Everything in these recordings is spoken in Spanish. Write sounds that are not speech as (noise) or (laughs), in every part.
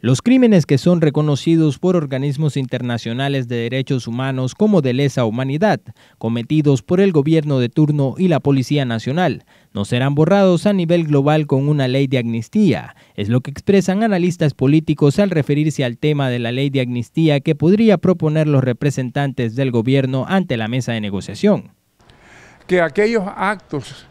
Los crímenes que son reconocidos por organismos internacionales de derechos humanos como de lesa humanidad, cometidos por el gobierno de turno y la Policía Nacional, no serán borrados a nivel global con una ley de amnistía, es lo que expresan analistas políticos al referirse al tema de la ley de amnistía que podría proponer los representantes del gobierno ante la mesa de negociación. Que aquellos actos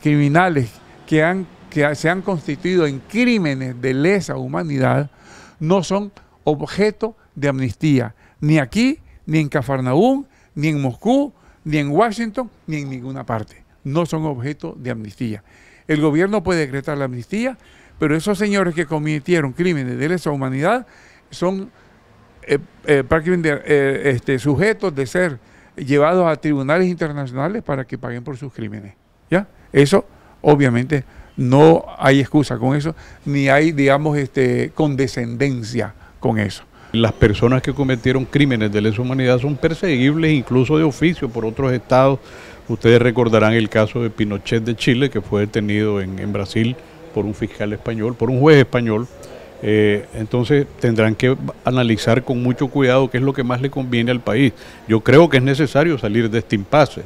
criminales que han que se han constituido en crímenes de lesa humanidad no son objeto de amnistía, ni aquí, ni en Cafarnaúm, ni en Moscú, ni en Washington, ni en ninguna parte. No son objeto de amnistía. El gobierno puede decretar la amnistía, pero esos señores que cometieron crímenes de lesa humanidad son eh, eh, eh, este, sujetos de ser llevados a tribunales internacionales para que paguen por sus crímenes. ¿Ya? Eso, obviamente, no hay excusa con eso, ni hay, digamos, este, condescendencia con eso. Las personas que cometieron crímenes de lesa humanidad son perseguibles incluso de oficio por otros estados. Ustedes recordarán el caso de Pinochet de Chile, que fue detenido en, Brasil por un fiscal español, por un juez español. Eh, entonces tendrán que analizar con mucho cuidado qué es lo que más le conviene al país. Yo creo que es necesario salir de este impasse.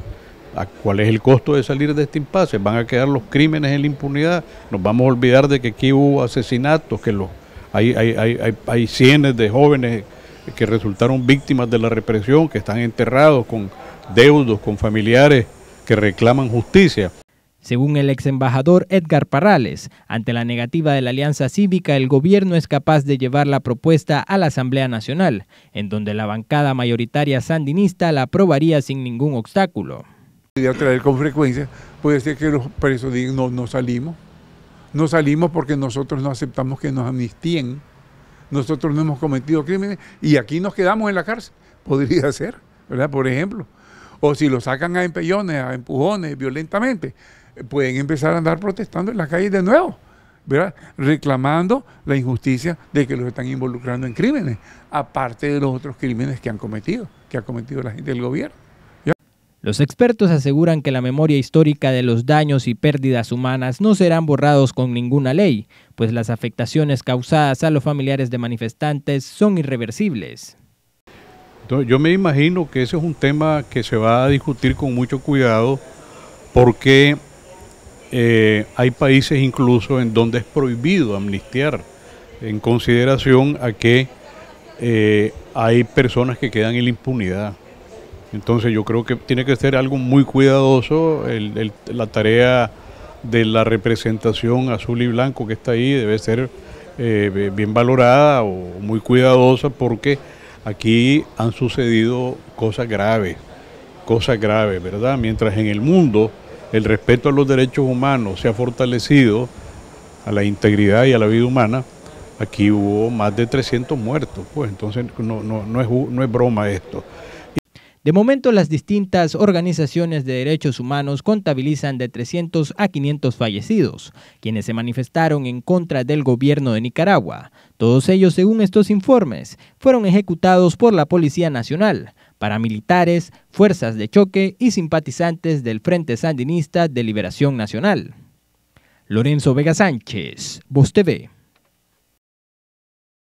¿Cuál es el costo de salir de este impasse? ¿Van a quedar los crímenes en la impunidad? ¿Nos vamos a olvidar de que aquí hubo asesinatos, que hay, hay, hay cientos de jóvenes que resultaron víctimas de la represión, que están enterrados con deudos, con familiares que reclaman justicia? Según el ex embajador Edgar Parrales, ante la negativa de la Alianza Cívica, el gobierno es capaz de llevar la propuesta a la Asamblea Nacional, en donde la bancada mayoritaria sandinista la aprobaría sin ningún obstáculo a traer con frecuencia, puede ser que los presos digan, no, no salimos. No salimos porque nosotros no aceptamos que nos amnistíen. Nosotros no hemos cometido crímenes y aquí nos quedamos en la cárcel. (laughs) Podría ser, ¿verdad? Por ejemplo. O si lo sacan a empellones, a empujones, violentamente, pueden empezar a andar protestando en la calles de nuevo. ¿verdad? reclamando la injusticia de que los están involucrando en crímenes, aparte de los otros crímenes que han cometido, que ha cometido la gente del gobierno. Los expertos aseguran que la memoria histórica de los daños y pérdidas humanas no serán borrados con ninguna ley, pues las afectaciones causadas a los familiares de manifestantes son irreversibles. Yo me imagino que ese es un tema que se va a discutir con mucho cuidado porque eh, hay países incluso en donde es prohibido amnistiar en consideración a que eh, hay personas que quedan en la impunidad. Entonces yo creo que tiene que ser algo muy cuidadoso. la tarea de la representación azul y blanco que está ahí debe ser eh, bien valorada o muy cuidadosa porque aquí han sucedido cosas graves, cosas graves, ¿verdad? Mientras en el mundo el respeto a los derechos humanos se ha fortalecido, a la integridad y a la vida humana, aquí hubo más de 300 muertos, pues entonces es, no es broma esto. De momento, las distintas organizaciones de derechos humanos contabilizan de 300 a 500 fallecidos, quienes se manifestaron en contra del gobierno de Nicaragua. Todos ellos, según estos informes, fueron ejecutados por la Policía Nacional, paramilitares, fuerzas de choque y simpatizantes del Frente Sandinista de Liberación Nacional. Lorenzo Vega Sánchez, Voz TV.